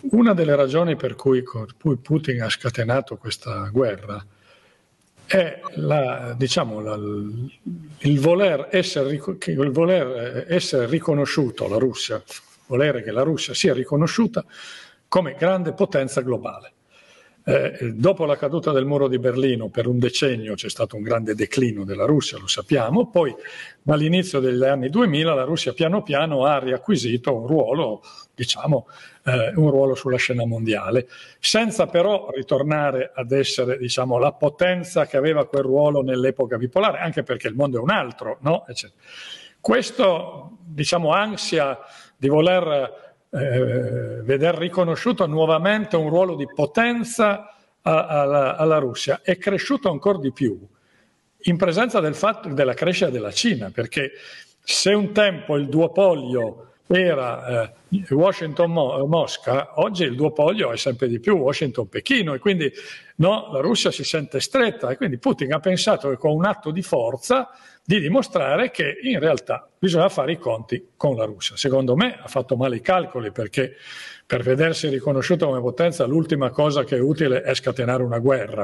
Una delle ragioni per cui, Putin ha scatenato questa guerra è la, diciamo, la, il, voler essere, il, voler essere, riconosciuto, la Russia, volere che la Russia sia riconosciuta come grande potenza globale. Eh, dopo la caduta del muro di Berlino per un decennio c'è stato un grande declino della Russia, lo sappiamo, poi dall'inizio degli anni 2000 la Russia piano piano ha riacquisito un ruolo, diciamo, eh, un ruolo sulla scena mondiale, senza però ritornare ad essere diciamo, la potenza che aveva quel ruolo nell'epoca bipolare, anche perché il mondo è un altro, no? Questo diciamo, ansia di voler eh, veder riconosciuto nuovamente un ruolo di potenza a, alla, alla, Russia è cresciuto ancora di più in presenza del fatto, della crescita della Cina, perché se un tempo il duopolio era eh, Washington-Mosca, eh, oggi il duopolio è sempre di più Washington-Pechino e quindi no, la Russia si sente stretta e quindi Putin ha pensato che con un atto di forza di dimostrare che in realtà bisogna fare i conti con la Russia. Secondo me ha fatto male i calcoli perché per vedersi riconosciuto come potenza l'ultima cosa che è utile è scatenare una guerra.